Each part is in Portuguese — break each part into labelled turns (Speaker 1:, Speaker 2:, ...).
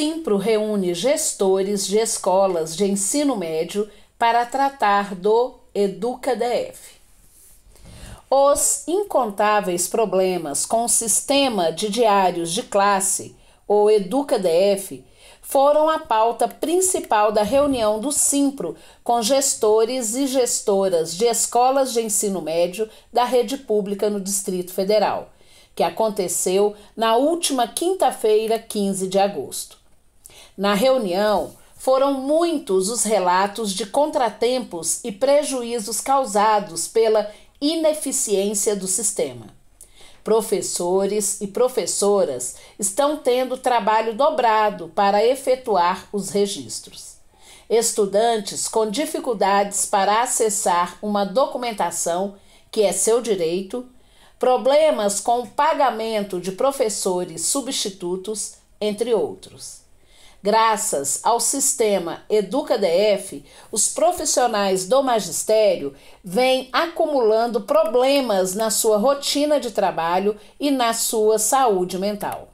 Speaker 1: Simpro reúne gestores de escolas de ensino médio para tratar do EducaDF. Os incontáveis problemas com o sistema de diários de classe, ou EducaDF, foram a pauta principal da reunião do Simpro com gestores e gestoras de escolas de ensino médio da rede pública no Distrito Federal, que aconteceu na última quinta-feira, 15 de agosto. Na reunião, foram muitos os relatos de contratempos e prejuízos causados pela ineficiência do sistema. Professores e professoras estão tendo trabalho dobrado para efetuar os registros. Estudantes com dificuldades para acessar uma documentação, que é seu direito, problemas com o pagamento de professores substitutos, entre outros. Graças ao sistema EducaDF, os profissionais do magistério vêm acumulando problemas na sua rotina de trabalho e na sua saúde mental.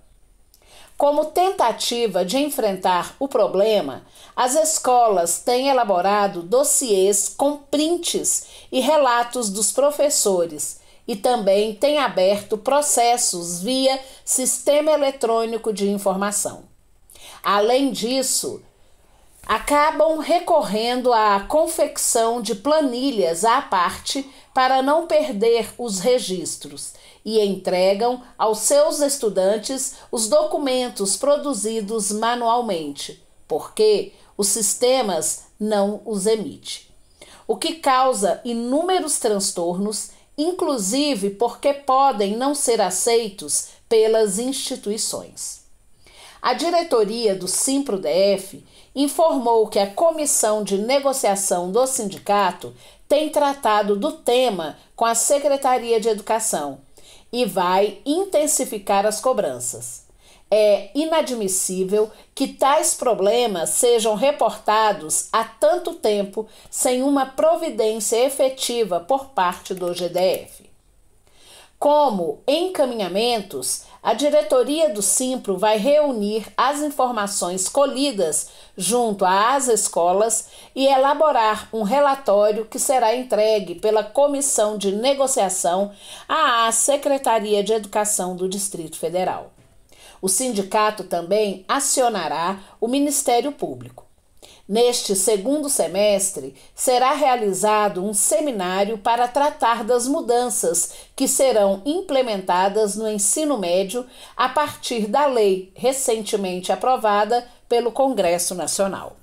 Speaker 1: Como tentativa de enfrentar o problema, as escolas têm elaborado dossiês com prints e relatos dos professores e também têm aberto processos via Sistema Eletrônico de Informação. Além disso, acabam recorrendo à confecção de planilhas à parte para não perder os registros e entregam aos seus estudantes os documentos produzidos manualmente, porque os sistemas não os emite. O que causa inúmeros transtornos, inclusive porque podem não ser aceitos pelas instituições. A diretoria do SIMPRO-DF informou que a comissão de negociação do sindicato tem tratado do tema com a Secretaria de Educação e vai intensificar as cobranças. É inadmissível que tais problemas sejam reportados há tanto tempo sem uma providência efetiva por parte do GDF. Como encaminhamentos, a diretoria do Simpro vai reunir as informações colhidas junto às escolas e elaborar um relatório que será entregue pela comissão de negociação à Secretaria de Educação do Distrito Federal. O sindicato também acionará o Ministério Público. Neste segundo semestre, será realizado um seminário para tratar das mudanças que serão implementadas no ensino médio a partir da lei recentemente aprovada pelo Congresso Nacional.